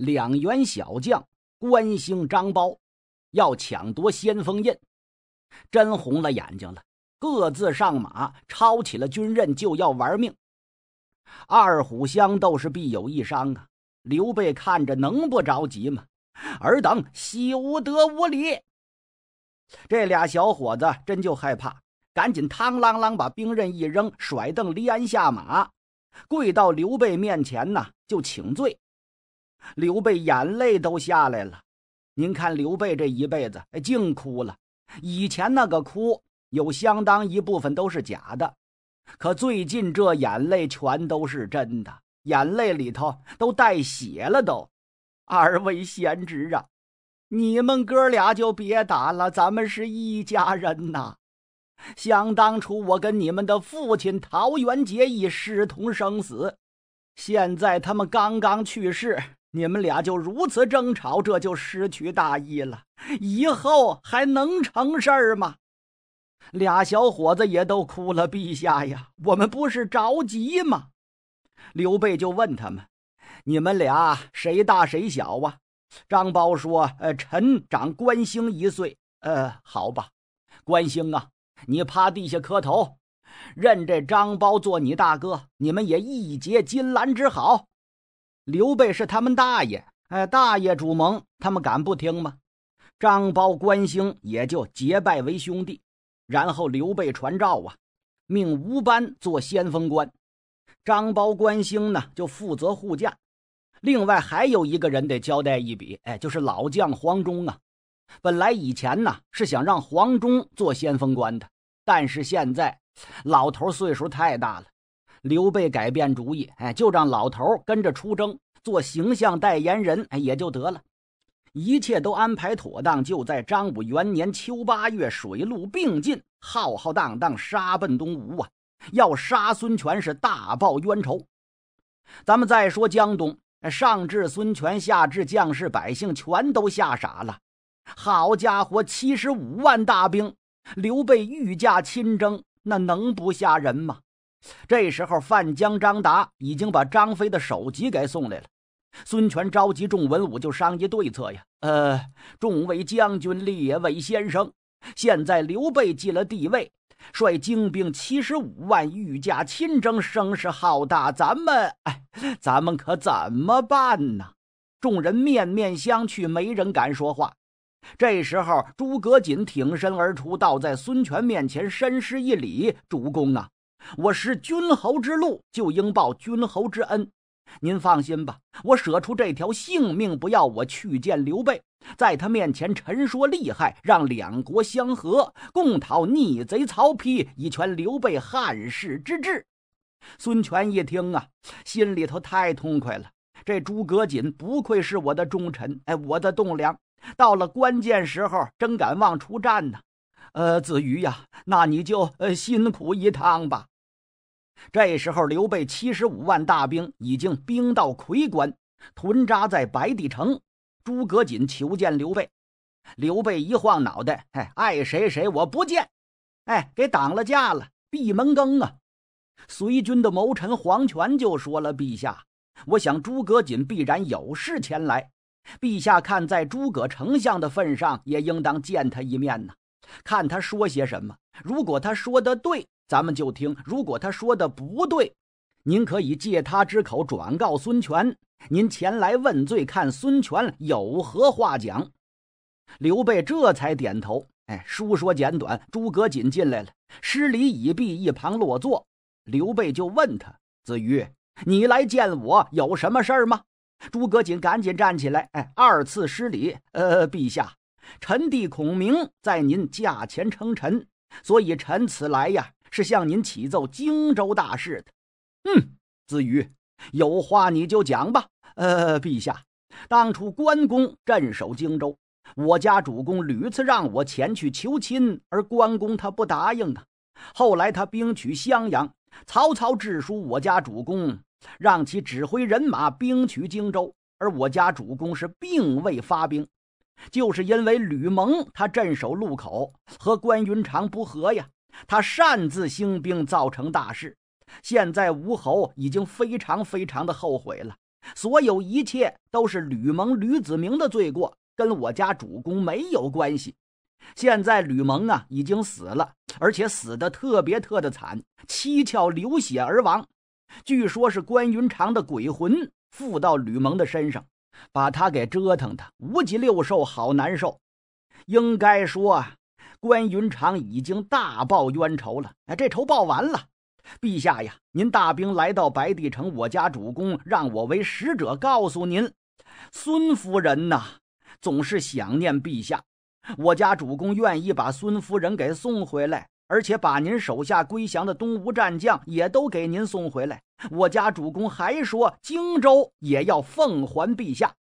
两员小将关兴、张苞要抢夺先锋印，真红了眼睛了，各自上马抄起了军刃，就要玩命。二虎相斗是必有一伤啊！刘备看着能不着急吗？尔等岂无德无礼？这俩小伙子真就害怕，赶紧嘡啷啷把兵刃一扔，甩镫离鞍下马，跪到刘备面前呐，就请罪。刘备眼泪都下来了，您看刘备这一辈子净哭了，以前那个哭有相当一部分都是假的，可最近这眼泪全都是真的，眼泪里头都带血了都。二位贤侄啊，你们哥俩就别打了，咱们是一家人呐。想当初我跟你们的父亲桃园结义，师同生死，现在他们刚刚去世。你们俩就如此争吵，这就失去大义了。以后还能成事儿吗？俩小伙子也都哭了。陛下呀，我们不是着急吗？刘备就问他们：“你们俩谁大谁小啊？”张苞说：“呃，臣长关兴一岁。”呃，好吧，关兴啊，你趴地下磕头，认这张苞做你大哥。你们也义结金兰之好。刘备是他们大爷，哎，大爷主盟，他们敢不听吗？张苞、关兴也就结拜为兄弟，然后刘备传召啊，命吴班做先锋官，张苞、关兴呢就负责护驾。另外还有一个人得交代一笔，哎，就是老将黄忠啊。本来以前呢是想让黄忠做先锋官的，但是现在老头岁数太大了。刘备改变主意，哎，就让老头跟着出征，做形象代言人，哎，也就得了。一切都安排妥当，就在张武元年秋八月，水陆并进，浩浩荡荡杀奔东吴啊！要杀孙权，是大报冤仇。咱们再说江东，上至孙权，下至将士百姓，全都吓傻了。好家伙，七十五万大兵，刘备御驾亲征，那能不吓人吗？这时候，范疆、张达已经把张飞的首级给送来了。孙权召集众文武，就商议对策呀。呃，众位将军、列位先生，现在刘备进了帝位，率精兵七十五万，御驾亲征，声势浩大。咱们，哎，咱们可怎么办呢？众人面面相觑，没人敢说话。这时候，诸葛瑾挺身而出，倒在孙权面前，深施一礼：“主公啊！”我失君侯之禄，就应报君侯之恩。您放心吧，我舍出这条性命，不要我去见刘备，在他面前陈说利害，让两国相和，共讨逆贼曹丕，以全刘备汉室之志。孙权一听啊，心里头太痛快了。这诸葛瑾不愧是我的忠臣，哎，我的栋梁，到了关键时候真敢忘出战呢。呃，子瑜呀，那你就呃辛苦一趟吧。这时候，刘备七十五万大兵已经兵到夔关，屯扎在白帝城。诸葛瑾求见刘备，刘备一晃脑袋，哎，爱谁谁，我不见。哎，给挡了驾了，闭门羹啊！随军的谋臣黄权就说了：“陛下，我想诸葛瑾必然有事前来，陛下看在诸葛丞相的份上，也应当见他一面呢。看他说些什么。如果他说的对，咱们就听；如果他说的不对，您可以借他之口转告孙权。您前来问罪，看孙权有何话讲。刘备这才点头。哎，书说简短。诸葛瑾进来了，施礼已毕，一旁落座。刘备就问他：“子瑜，你来见我有什么事儿吗？”诸葛瑾赶紧站起来，哎，二次施礼。呃，陛下。臣弟孔明在您驾前称臣，所以臣此来呀是向您启奏荆州大事的。嗯，子瑜有话你就讲吧。呃，陛下，当初关公镇守荆州，我家主公屡次让我前去求亲，而关公他不答应啊。后来他兵取襄阳，曹操致书我家主公，让其指挥人马兵取荆州，而我家主公是并未发兵。就是因为吕蒙他镇守路口和关云长不和呀，他擅自兴兵造成大事。现在吴侯已经非常非常的后悔了，所有一切都是吕蒙吕子明的罪过，跟我家主公没有关系。现在吕蒙啊已经死了，而且死的特别特的惨，七窍流血而亡，据说是关云长的鬼魂附到吕蒙的身上。把他给折腾的五脊六兽，好难受。应该说，关云长已经大报冤仇了。哎，这仇报完了。陛下呀，您大兵来到白帝城，我家主公让我为使者告诉您，孙夫人呐，总是想念陛下。我家主公愿意把孙夫人给送回来。而且把您手下归降的东吴战将也都给您送回来。我家主公还说，荆州也要奉还陛下。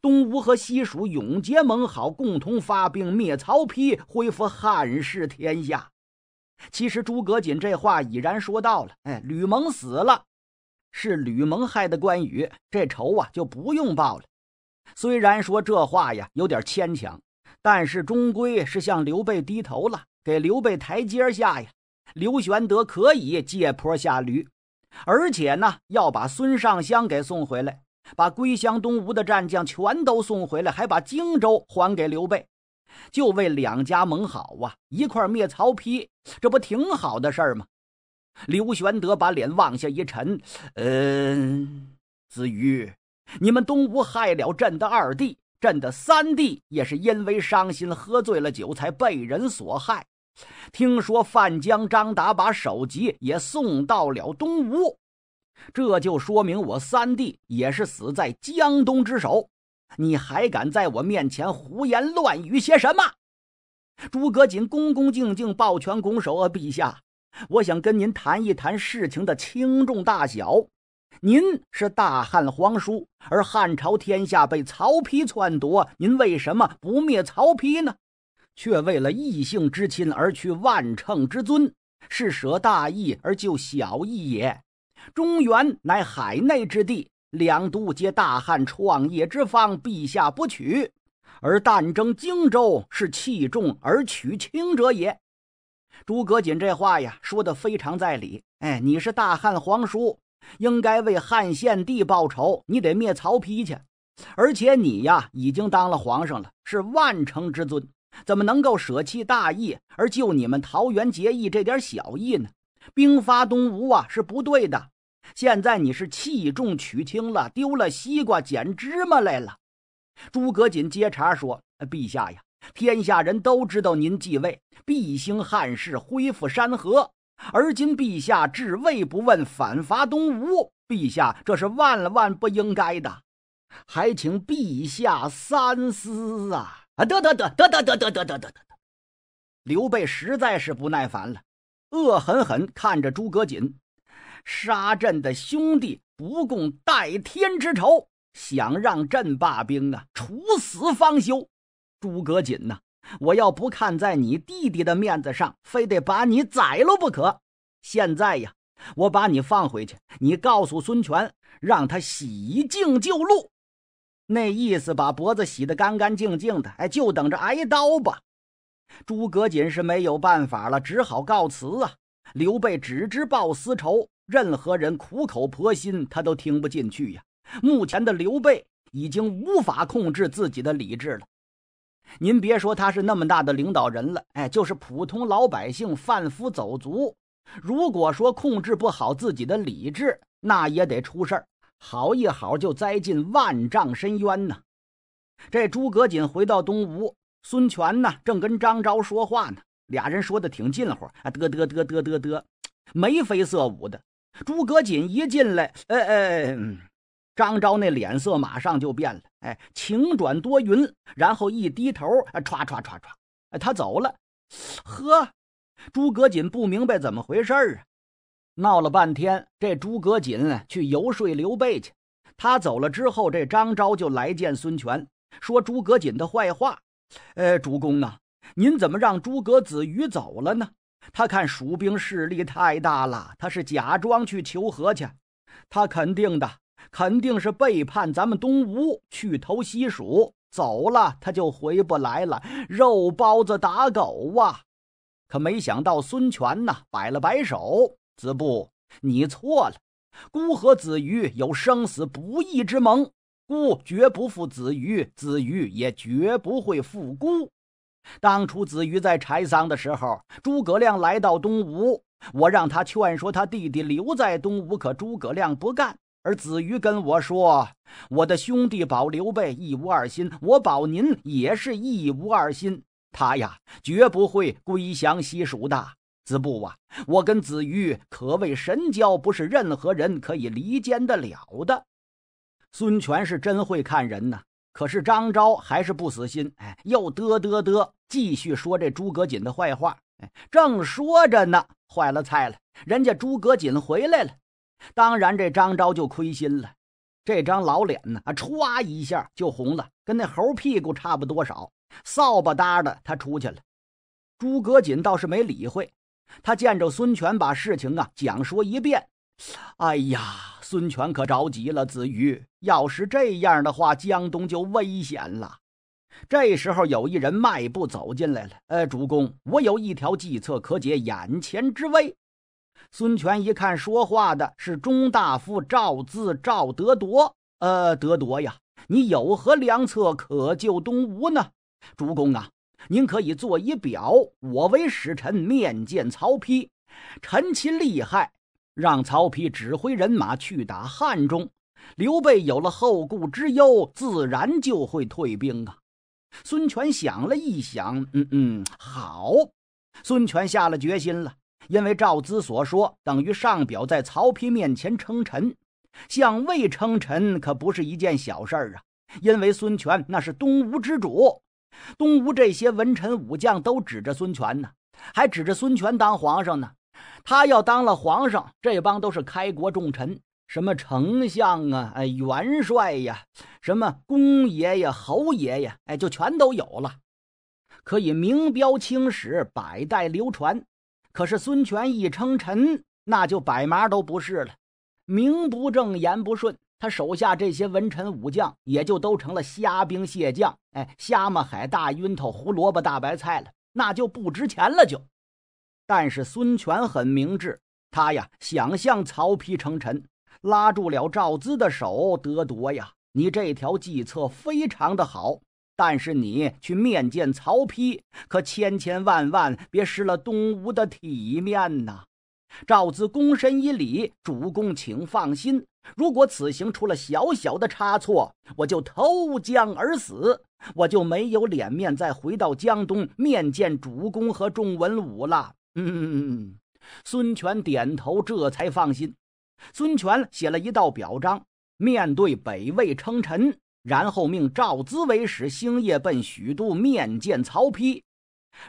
东吴和西蜀永结盟好，共同发兵灭曹丕，恢复汉室天下。其实诸葛瑾这话已然说到了。哎，吕蒙死了，是吕蒙害的关羽，这仇啊就不用报了。虽然说这话呀有点牵强，但是终归是向刘备低头了。给刘备台阶下呀，刘玄德可以借坡下驴，而且呢要把孙尚香给送回来，把归降东吴的战将全都送回来，还把荆州还给刘备，就为两家盟好啊，一块灭曹丕，这不挺好的事儿吗？刘玄德把脸往下一沉，嗯，子瑜，你们东吴害了朕的二弟，朕的三弟也是因为伤心喝醉了酒才被人所害。听说范江张达把首级也送到了东吴，这就说明我三弟也是死在江东之手。你还敢在我面前胡言乱语些什么？诸葛瑾恭恭敬敬抱拳拱手：“啊，陛下，我想跟您谈一谈事情的轻重大小。您是大汉皇叔，而汉朝天下被曹丕篡夺，您为什么不灭曹丕呢？”却为了异姓之亲而去万乘之尊，是舍大义而救小义也。中原乃海内之地，两都皆大汉创业之方。陛下不取，而但争荆州，是弃重而取轻者也。诸葛瑾这话呀，说的非常在理。哎，你是大汉皇叔，应该为汉献帝报仇，你得灭曹丕去。而且你呀，已经当了皇上了，是万乘之尊。怎么能够舍弃大义而就你们桃园结义这点小义呢？兵发东吴啊是不对的。现在你是弃重取轻了，丢了西瓜捡芝麻来了。诸葛瑾接茬说：“陛下呀，天下人都知道您继位，必兴汉室，恢复山河。而今陛下治魏不问，反伐东吴，陛下这是万万不应该的。还请陛下三思啊。”啊，得得得得得得得得得得得！刘备实在是不耐烦了，恶狠狠看着诸葛瑾，杀朕的兄弟，不共戴天之仇，想让朕罢兵啊？处死方休！诸葛瑾呐，我要不看在你弟弟的面子上，非得把你宰了不可。现在呀，我把你放回去，你告诉孙权，让他洗净旧路。那意思，把脖子洗得干干净净的，哎，就等着挨刀吧。诸葛瑾是没有办法了，只好告辞啊。刘备只知报私仇，任何人苦口婆心，他都听不进去呀。目前的刘备已经无法控制自己的理智了。您别说他是那么大的领导人了，哎，就是普通老百姓、贩夫走卒，如果说控制不好自己的理智，那也得出事儿。好一好就栽进万丈深渊呐！这诸葛瑾回到东吴，孙权呢正跟张昭说话呢，俩人说的挺近乎啊，得得得得得得，眉飞色舞的。诸葛瑾一进来，呃呃，张昭那脸色马上就变了，哎，晴转多云，然后一低头，啊，歘歘歘歘，他走了。呵，诸葛瑾不明白怎么回事儿啊。闹了半天，这诸葛瑾去游说刘备去。他走了之后，这张昭就来见孙权，说诸葛瑾的坏话。呃，主公啊，您怎么让诸葛子瑜走了呢？他看蜀兵势力太大了，他是假装去求和去。他肯定的，肯定是背叛咱们东吴，去投西蜀，走了他就回不来了，肉包子打狗啊！可没想到，孙权呢，摆了摆手。子布，你错了。孤和子瑜有生死不义之盟，孤绝不负子瑜，子瑜也绝不会负孤。当初子瑜在柴桑的时候，诸葛亮来到东吴，我让他劝说他弟弟留在东吴，可诸葛亮不干。而子瑜跟我说：“我的兄弟保刘备，一无二心；我保您，也是一无二心。他呀，绝不会归降西蜀的。”子布啊，我跟子瑜可谓神交，不是任何人可以离间得了的。孙权是真会看人呐，可是张昭还是不死心，哎，又嘚嘚嘚继续说这诸葛瑾的坏话。哎，正说着呢，坏了菜了，人家诸葛瑾回来了。当然，这张昭就亏心了，这张老脸呢啊，歘一下就红了，跟那猴屁股差不多少，扫把搭的他出去了。诸葛瑾倒是没理会。他见着孙权把事情啊讲说一遍，哎呀，孙权可着急了。子瑜，要是这样的话，江东就危险了。这时候有一人迈步走进来了，呃，主公，我有一条计策可解眼前之危。孙权一看说话的是中大夫赵字赵德铎，呃，德铎呀，你有何良策可救东吴呢？主公啊。您可以做一表，我为使臣面见曹丕，陈其厉害，让曹丕指挥人马去打汉中。刘备有了后顾之忧，自然就会退兵啊。孙权想了一想，嗯嗯，好。孙权下了决心了，因为赵咨所说等于上表在曹丕面前称臣，向魏称臣可不是一件小事啊。因为孙权那是东吴之主。东吴这些文臣武将都指着孙权呢，还指着孙权当皇上呢。他要当了皇上，这帮都是开国重臣，什么丞相啊、哎元帅呀、什么公爷爷、侯爷爷，哎就全都有了，可以名标青史，百代流传。可是孙权一称臣，那就百麻都不是了，名不正言不顺。他手下这些文臣武将也就都成了虾兵蟹将，哎，虾嘛海大晕头胡萝卜大白菜了，那就不值钱了就。但是孙权很明智，他呀想向曹丕称臣，拉住了赵咨的手，得夺呀，你这条计策非常的好。但是你去面见曹丕，可千千万万别失了东吴的体面呐。赵咨躬身一礼：“主公，请放心。如果此行出了小小的差错，我就投江而死，我就没有脸面再回到江东面见主公和众文武了。”嗯，孙权点头，这才放心。孙权写了一道表彰，面对北魏称臣，然后命赵咨为使，星夜奔许都面见曹丕。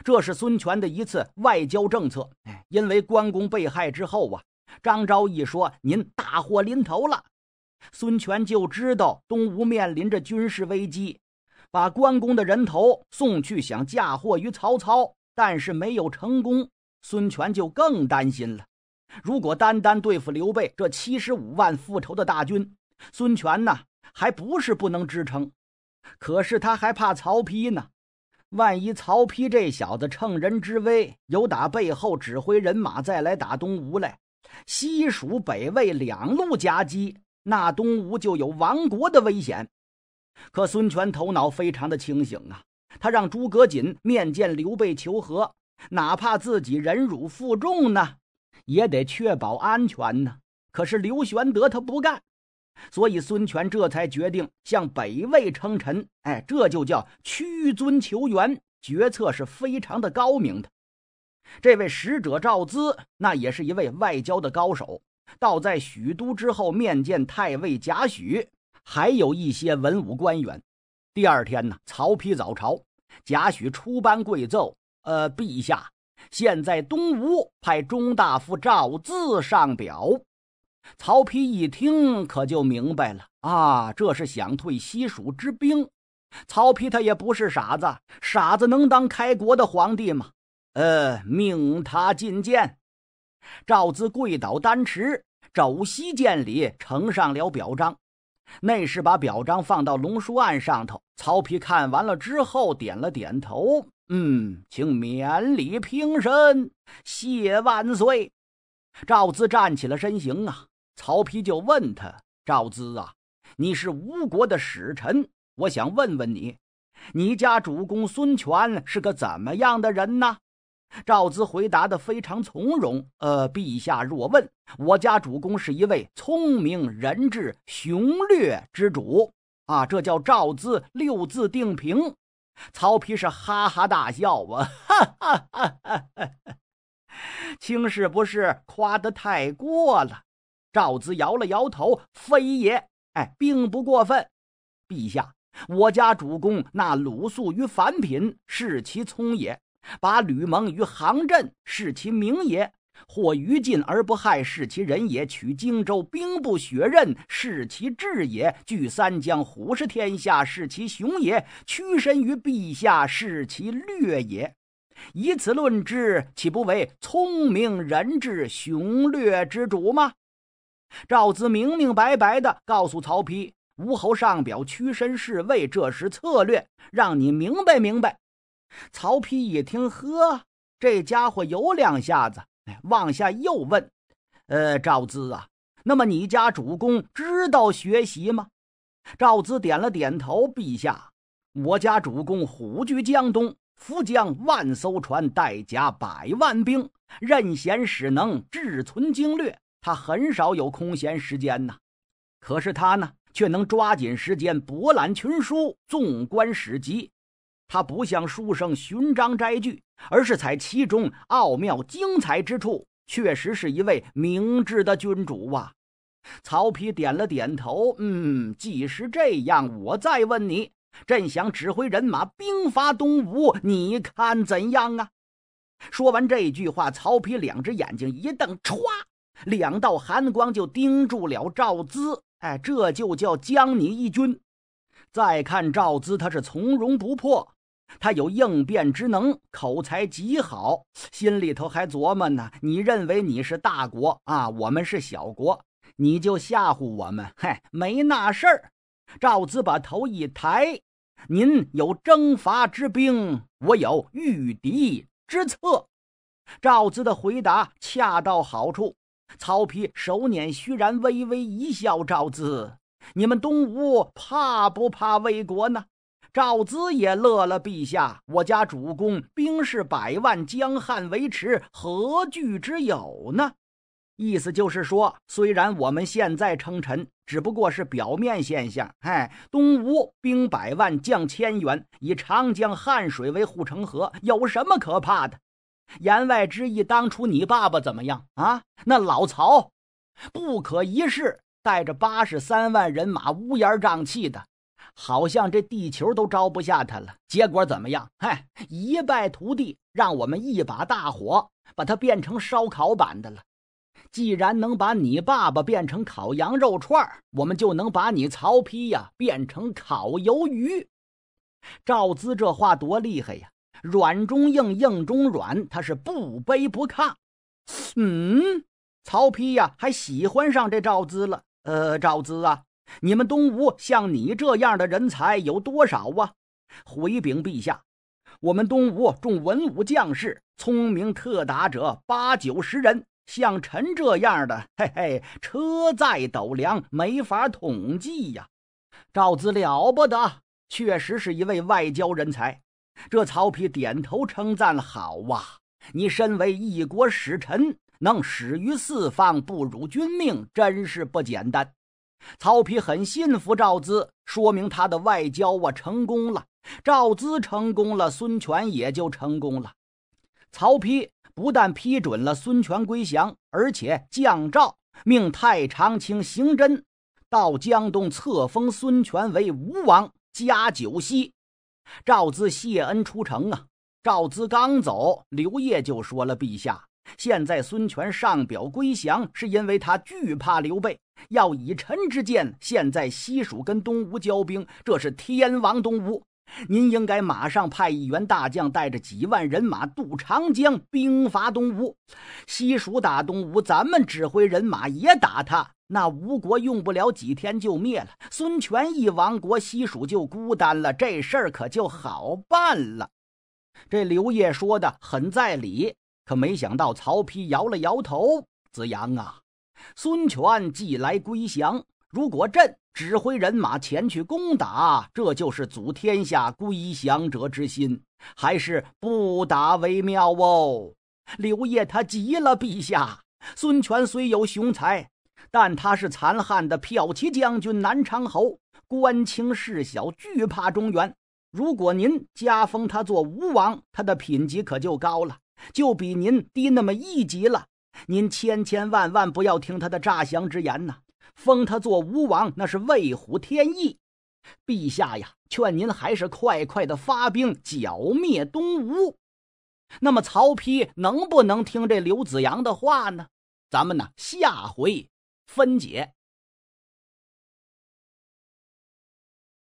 这是孙权的一次外交政策。哎，因为关公被害之后啊，张昭一说您大祸临头了，孙权就知道东吴面临着军事危机，把关公的人头送去，想嫁祸于曹操，但是没有成功。孙权就更担心了。如果单单对付刘备这七十五万复仇的大军，孙权呢还不是不能支撑？可是他还怕曹丕呢。万一曹丕这小子乘人之危，有打背后指挥人马再来打东吴来，西蜀、北魏两路夹击，那东吴就有亡国的危险。可孙权头脑非常的清醒啊，他让诸葛瑾面见刘备求和，哪怕自己忍辱负重呢，也得确保安全呢。可是刘玄德他不干。所以孙权这才决定向北魏称臣，哎，这就叫屈尊求援，决策是非常的高明的。这位使者赵咨，那也是一位外交的高手，到在许都之后面见太尉贾诩，还有一些文武官员。第二天呢，曹丕早朝，贾诩出班跪奏：，呃，陛下，现在东吴派中大夫赵咨上表。曹丕一听，可就明白了啊！这是想退西蜀之兵。曹丕他也不是傻子，傻子能当开国的皇帝吗？呃，命他觐见。赵咨跪倒丹池，肘膝见礼，呈上了表彰。内侍把表彰放到龙书案上头。曹丕看完了之后，点了点头：“嗯，请免礼，平身，谢万岁。”赵咨站起了身形啊！曹丕就问他：“赵咨啊，你是吴国的使臣，我想问问你，你家主公孙权是个怎么样的人呢？”赵咨回答的非常从容：“呃，陛下若问，我家主公是一位聪明仁智雄略之主啊，这叫赵咨六字定评。”曹丕是哈哈大笑啊，哈哈哈！哈，哈！卿是不是夸得太过了？赵子摇了摇头，非也。哎，并不过分。陛下，我家主公那鲁肃于凡品，视其聪也；把吕蒙于行阵，视其明也；或于禁而不害，视其仁也；取荆州，兵不血刃，视其智也；据三江，虎视天下，视其雄也；屈身于陛下，视其略也。以此论之，岂不为聪明人智雄略之主吗？赵咨明明白白的告诉曹丕：“吴侯上表屈身侍卫，这是策略，让你明白明白。”曹丕一听，呵，这家伙有两下子。往下又问：“呃，赵咨啊，那么你家主公知道学习吗？”赵咨点了点头：“陛下，我家主公虎踞江东，浮江万艘船，带甲百万兵，任贤使能，智存经略。”他很少有空闲时间呐，可是他呢，却能抓紧时间博览群书、纵观史籍。他不像书生寻章摘句，而是采其中奥妙精彩之处。确实是一位明智的君主啊！曹丕点了点头，嗯，既是这样，我再问你：朕想指挥人马兵伐东吴，你看怎样啊？说完这句话，曹丕两只眼睛一瞪，歘！两道寒光就盯住了赵咨，哎，这就叫将你一军。再看赵咨，他是从容不迫，他有应变之能，口才极好，心里头还琢磨呢。你认为你是大国啊，我们是小国，你就吓唬我们，嗨，没那事儿。赵咨把头一抬：“您有征伐之兵，我有御敌之策。”赵咨的回答恰到好处。曹丕手捻须髯，微微一笑，赵咨：“你们东吴怕不怕魏国呢？”赵咨也乐了：“陛下，我家主公兵士百万，江汉维持，何惧之有呢？”意思就是说，虽然我们现在称臣，只不过是表面现象。哎，东吴兵百万，将千员，以长江、汉水为护城河，有什么可怕的？言外之意，当初你爸爸怎么样啊？那老曹不可一世，带着八十三万人马，乌烟瘴气的，好像这地球都招不下他了。结果怎么样？嗨，一败涂地，让我们一把大火把他变成烧烤版的了。既然能把你爸爸变成烤羊肉串我们就能把你曹丕呀变成烤鱿鱼。赵资这话多厉害呀！软中硬，硬中软，他是不卑不亢。嗯，曹丕呀，还喜欢上这赵资了。呃，赵资啊，你们东吴像你这样的人才有多少啊？回禀陛下，我们东吴众文武将士聪明特达者八九十人，像臣这样的，嘿嘿，车载斗量，没法统计呀。赵资了不得，确实是一位外交人才。这曹丕点头称赞：“好哇！你身为一国使臣，能使于四方，不辱君命，真是不简单。”曹丕很信服赵咨，说明他的外交啊成功了。赵咨成功了，孙权也就成功了。曹丕不但批准了孙权归降，而且降诏命太常卿刑贞到江东册封孙权为吴王，加九锡。赵兹谢恩出城啊！赵兹刚走，刘烨就说了：“陛下，现在孙权上表归降，是因为他惧怕刘备。要以臣之见，现在西蜀跟东吴交兵，这是天亡东吴。您应该马上派一员大将，带着几万人马渡长江，兵伐东吴。西蜀打东吴，咱们指挥人马也打他。”那吴国用不了几天就灭了，孙权一亡国，西蜀就孤单了，这事儿可就好办了。这刘烨说的很在理，可没想到曹丕摇了摇头：“子阳啊，孙权既来归降，如果朕指挥人马前去攻打，这就是阻天下归降者之心，还是不打为妙哦。”刘烨他急了，陛下，孙权虽有雄才。但他是残汉的骠骑将军、南昌侯，官清事小，惧怕中原。如果您加封他做吴王，他的品级可就高了，就比您低那么一级了。您千千万万不要听他的诈降之言呐！封他做吴王，那是为虎添翼。陛下呀，劝您还是快快的发兵剿灭东吴。那么曹丕能不能听这刘子扬的话呢？咱们呢，下回。分解。